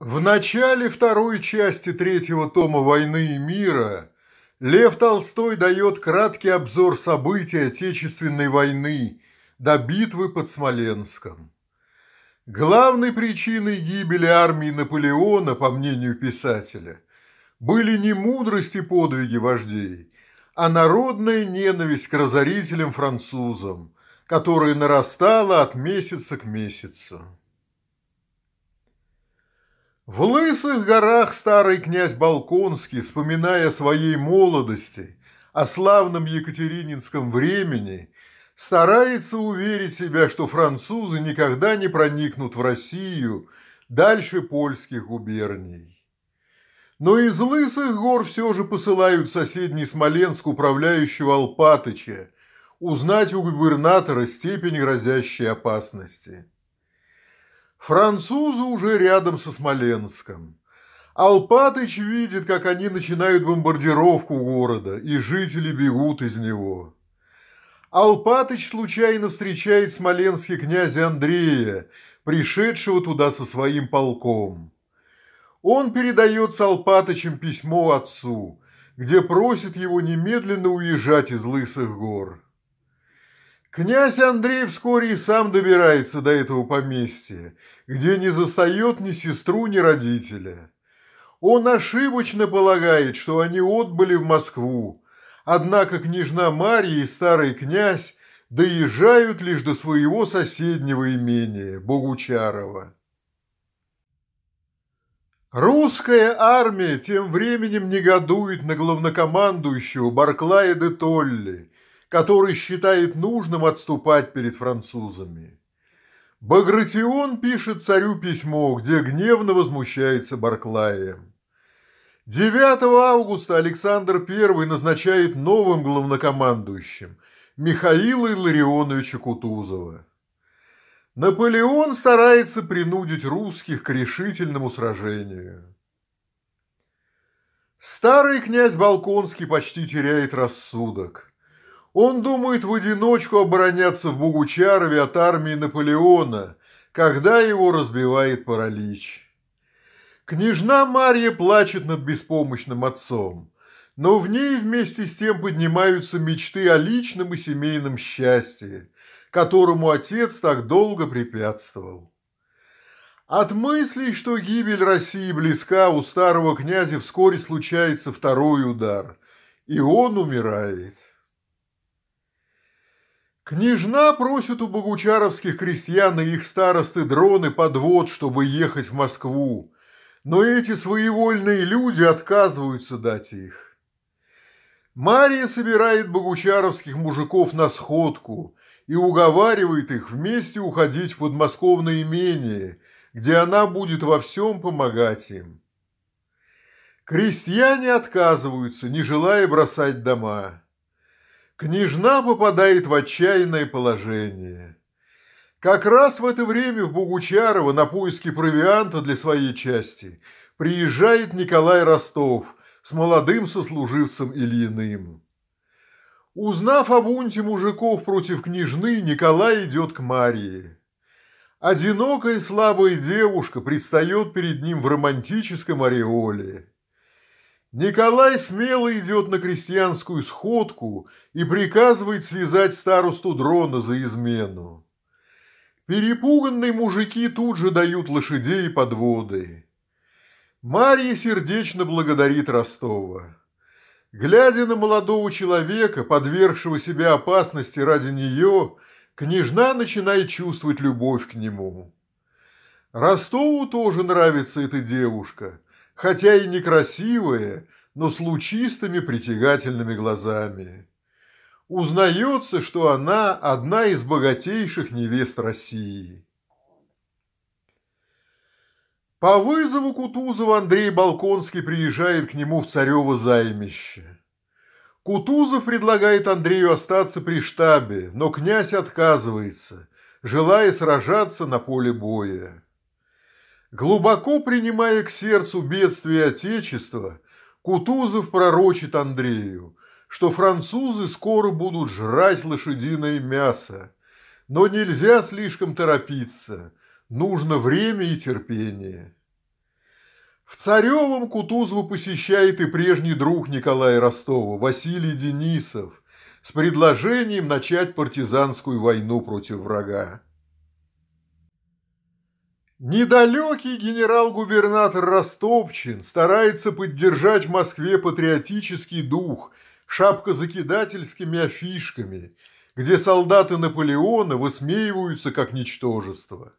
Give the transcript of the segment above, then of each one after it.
В начале второй части третьего тома «Войны и мира» Лев Толстой дает краткий обзор событий Отечественной войны до битвы под Смоленском. Главной причиной гибели армии Наполеона, по мнению писателя, были не мудрость и подвиги вождей, а народная ненависть к разорителям-французам, которая нарастала от месяца к месяцу. В Лысых горах старый князь Балконский, вспоминая о своей молодости, о славном екатерининском времени, старается уверить себя, что французы никогда не проникнут в Россию дальше польских губерний. Но из Лысых гор все же посылают в соседний Смоленск управляющего Алпатыча узнать у губернатора степень грозящей опасности. Французы уже рядом со Смоленском. Алпатыч видит, как они начинают бомбардировку города, и жители бегут из него. Алпатыч случайно встречает смоленский князя Андрея, пришедшего туда со своим полком. Он передает с Алпатычем письмо отцу, где просит его немедленно уезжать из Лысых гор. Князь Андрей вскоре и сам добирается до этого поместья, где не застает ни сестру, ни родителя. Он ошибочно полагает, что они отбыли в Москву, однако княжна Марья и старый князь доезжают лишь до своего соседнего имения, Богучарова. Русская армия тем временем негодует на главнокомандующего Барклая де Толли – который считает нужным отступать перед французами. Багратион пишет царю письмо, где гневно возмущается Барклаем. 9 августа Александр I назначает новым главнокомандующим Михаила Илларионовича Кутузова. Наполеон старается принудить русских к решительному сражению. Старый князь Балконский почти теряет рассудок – он думает в одиночку обороняться в Бугучарове от армии Наполеона, когда его разбивает паралич. Княжна Марья плачет над беспомощным отцом, но в ней вместе с тем поднимаются мечты о личном и семейном счастье, которому отец так долго препятствовал. От мыслей, что гибель России близка, у старого князя вскоре случается второй удар, и он умирает. Княжна просит у богучаровских крестьян и их старосты дроны подвод, чтобы ехать в Москву, но эти своевольные люди отказываются дать их. Мария собирает богучаровских мужиков на сходку и уговаривает их вместе уходить в подмосковное имение, где она будет во всем помогать им. Крестьяне отказываются, не желая бросать дома. Княжна попадает в отчаянное положение. Как раз в это время в Бугучарово на поиски провианта для своей части приезжает Николай Ростов с молодым сослуживцем Ильиным. Узнав о бунте мужиков против княжны, Николай идет к Марии. Одинокая слабая девушка предстает перед ним в романтическом ореоле. Николай смело идет на крестьянскую сходку и приказывает связать старосту дрона за измену. Перепуганные мужики тут же дают лошадей и подводы. Марья сердечно благодарит Ростова. Глядя на молодого человека, подвергшего себя опасности ради нее, княжна начинает чувствовать любовь к нему. Ростову тоже нравится эта девушка – хотя и некрасивые, но с лучистыми притягательными глазами. Узнается, что она одна из богатейших невест России. По вызову Кутузова Андрей Балконский приезжает к нему в царево займище. Кутузов предлагает Андрею остаться при штабе, но князь отказывается, желая сражаться на поле боя. Глубоко принимая к сердцу бедствие Отечества, Кутузов пророчит Андрею, что французы скоро будут жрать лошадиное мясо. Но нельзя слишком торопиться, нужно время и терпение. В Царевом Кутузову посещает и прежний друг Николая Ростова, Василий Денисов, с предложением начать партизанскую войну против врага. Недалекий генерал-губернатор Ростопчин старается поддержать в Москве патриотический дух шапка закидательскими афишками, где солдаты Наполеона высмеиваются как ничтожество.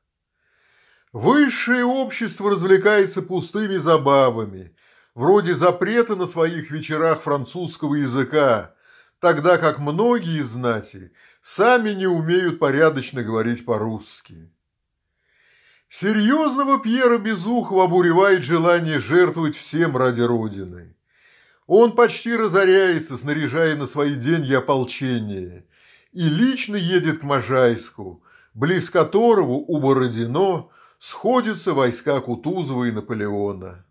Высшее общество развлекается пустыми забавами, вроде запрета на своих вечерах французского языка, тогда как многие знати сами не умеют порядочно говорить по-русски. Серьезного Пьера Безухова обуревает желание жертвовать всем ради Родины. Он почти разоряется, снаряжая на свои деньги ополчение, и лично едет к Можайску, близ которого у Бородино сходятся войска Кутузова и Наполеона.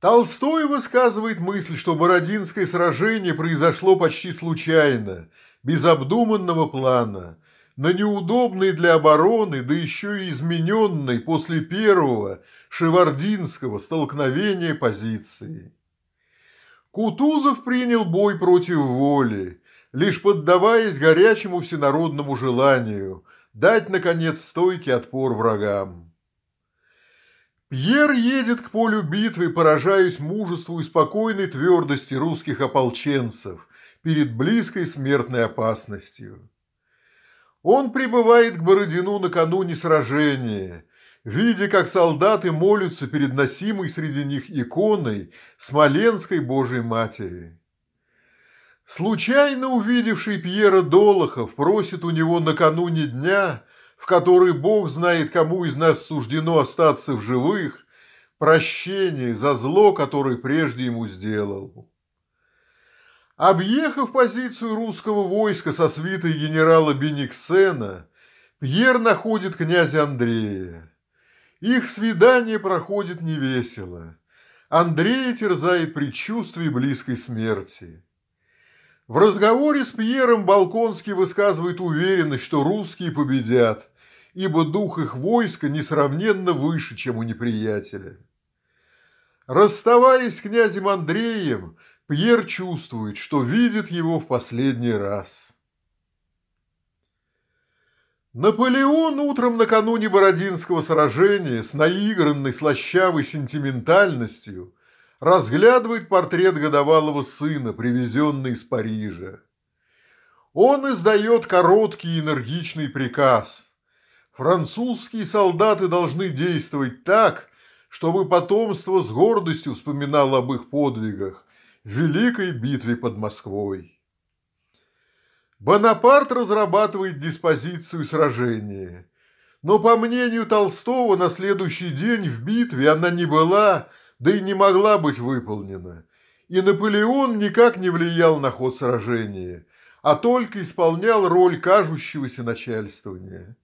Толстой высказывает мысль, что Бородинское сражение произошло почти случайно, без обдуманного плана, на неудобной для обороны, да еще и измененной после первого шевардинского столкновения позиции. Кутузов принял бой против воли, лишь поддаваясь горячему всенародному желанию дать, наконец, стойкий отпор врагам. Пьер едет к полю битвы, поражаясь мужеству и спокойной твердости русских ополченцев перед близкой смертной опасностью. Он прибывает к Бородину накануне сражения, видя, как солдаты молятся перед носимой среди них иконой Смоленской Божьей Матери. Случайно увидевший Пьера Долохов просит у него накануне дня, в который Бог знает, кому из нас суждено остаться в живых, прощение за зло, которое прежде ему сделал. Объехав позицию русского войска со свитой генерала Бениксена, Пьер находит князя Андрея. Их свидание проходит невесело. Андрея терзает предчувствие близкой смерти. В разговоре с Пьером Балконский высказывает уверенность, что русские победят, ибо дух их войска несравненно выше, чем у неприятеля. Расставаясь с князем Андреем, Пьер чувствует, что видит его в последний раз. Наполеон утром накануне Бородинского сражения с наигранной слащавой сентиментальностью разглядывает портрет годовалого сына, привезенный из Парижа. Он издает короткий энергичный приказ. Французские солдаты должны действовать так, чтобы потомство с гордостью вспоминало об их подвигах – Великой битве под Москвой. Бонапарт разрабатывает диспозицию сражения. Но, по мнению Толстого, на следующий день в битве она не была, да и не могла быть выполнена. И Наполеон никак не влиял на ход сражения, а только исполнял роль кажущегося начальствования.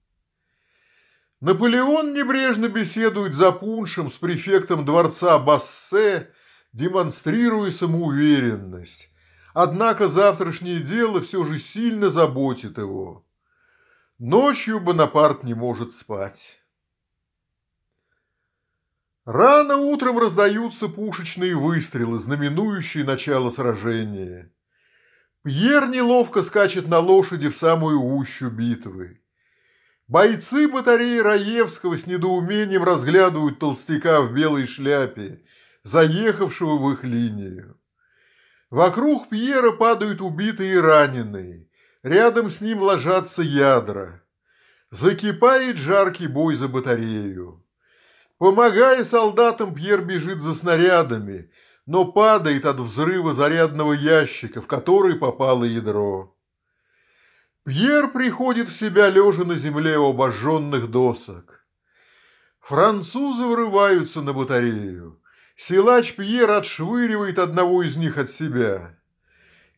Наполеон небрежно беседует за пуншем с префектом дворца Бассе демонстрируя самоуверенность. Однако завтрашнее дело все же сильно заботит его. Ночью Бонапарт не может спать. Рано утром раздаются пушечные выстрелы, знаменующие начало сражения. Пьер неловко скачет на лошади в самую ущу битвы. Бойцы батареи Раевского с недоумением разглядывают толстяка в белой шляпе, заехавшего в их линию. Вокруг Пьера падают убитые и раненые. Рядом с ним ложатся ядра. Закипает жаркий бой за батарею. Помогая солдатам, Пьер бежит за снарядами, но падает от взрыва зарядного ящика, в который попало ядро. Пьер приходит в себя лежа на земле у обожженных досок. Французы врываются на батарею. Силач Пьер отшвыривает одного из них от себя.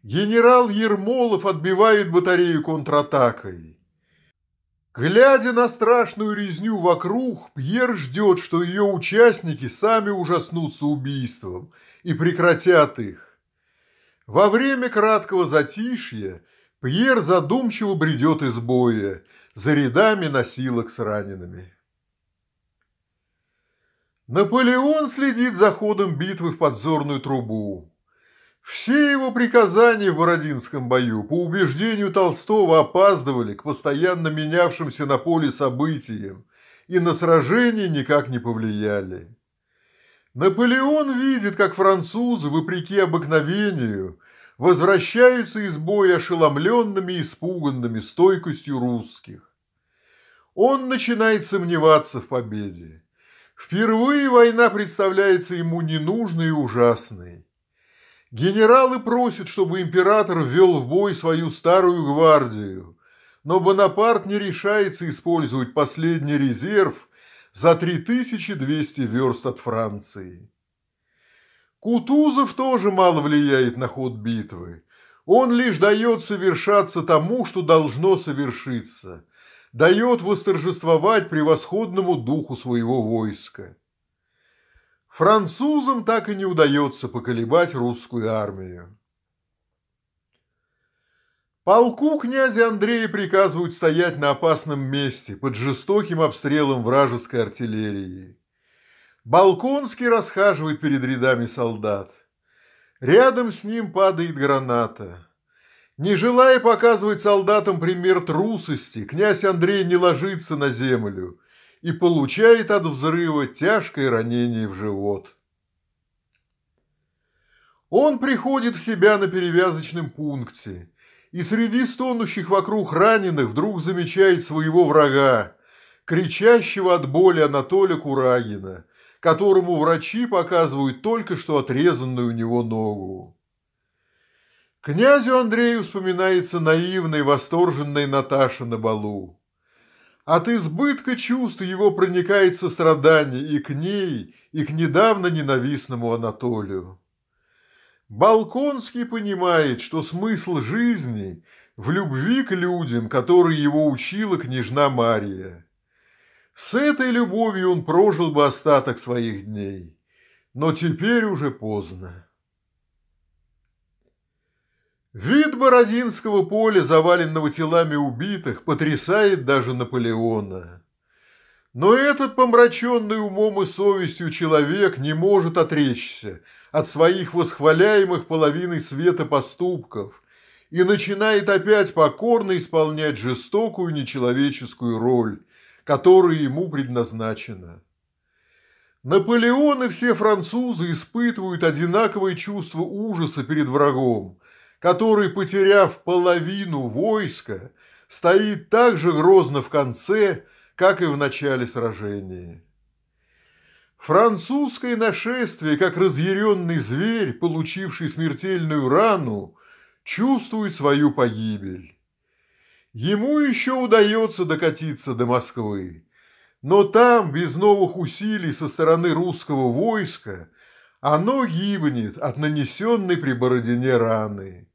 Генерал Ермолов отбивает батарею контратакой. Глядя на страшную резню вокруг, Пьер ждет, что ее участники сами ужаснутся убийством и прекратят их. Во время краткого затишья Пьер задумчиво бредет из боя за рядами носилок с ранеными. Наполеон следит за ходом битвы в подзорную трубу. Все его приказания в Бородинском бою по убеждению Толстого опаздывали к постоянно менявшимся на поле событиям и на сражение никак не повлияли. Наполеон видит, как французы, вопреки обыкновению, возвращаются из боя ошеломленными и испуганными стойкостью русских. Он начинает сомневаться в победе. Впервые война представляется ему ненужной и ужасной. Генералы просят, чтобы император ввел в бой свою старую гвардию, но Бонапарт не решается использовать последний резерв за 3200 верст от Франции. Кутузов тоже мало влияет на ход битвы. Он лишь дает совершаться тому, что должно совершиться – дает восторжествовать превосходному духу своего войска. Французам так и не удается поколебать русскую армию. Полку князя Андрея приказывают стоять на опасном месте под жестоким обстрелом вражеской артиллерии. Балконский расхаживает перед рядами солдат. Рядом с ним падает граната. Не желая показывать солдатам пример трусости, князь Андрей не ложится на землю и получает от взрыва тяжкое ранение в живот. Он приходит в себя на перевязочном пункте и среди стонущих вокруг раненых вдруг замечает своего врага, кричащего от боли Анатолия Курагина, которому врачи показывают только что отрезанную у него ногу. Князю Андрею вспоминается наивной, восторженной Наташа на балу. От избытка чувств его проникает сострадание и к ней, и к недавно ненавистному Анатолию. Балконский понимает, что смысл жизни в любви к людям, которые его учила княжна Мария. С этой любовью он прожил бы остаток своих дней, но теперь уже поздно. Вид Бородинского поля, заваленного телами убитых, потрясает даже Наполеона. Но этот помраченный умом и совестью человек не может отречься от своих восхваляемых половиной света поступков и начинает опять покорно исполнять жестокую нечеловеческую роль, которая ему предназначена. Наполеон и все французы испытывают одинаковое чувство ужаса перед врагом, который, потеряв половину войска, стоит так же грозно в конце, как и в начале сражения. Французское нашествие, как разъяренный зверь, получивший смертельную рану, чувствует свою погибель. Ему еще удается докатиться до Москвы, но там, без новых усилий со стороны русского войска, оно гибнет от нанесенной при Бородине раны.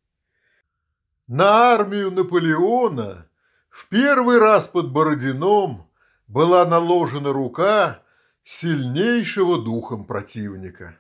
На армию Наполеона в первый раз под Бородином была наложена рука сильнейшего духом противника.